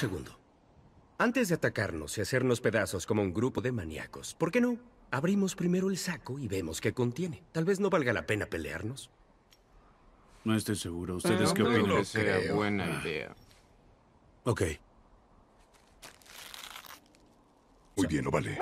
segundo. Antes de atacarnos y hacernos pedazos como un grupo de maníacos, ¿por qué no? Abrimos primero el saco y vemos qué contiene. Tal vez no valga la pena pelearnos. No estoy seguro. ¿Ustedes qué opinan? No sería buena ah. idea. Ok. Muy bien, no vale.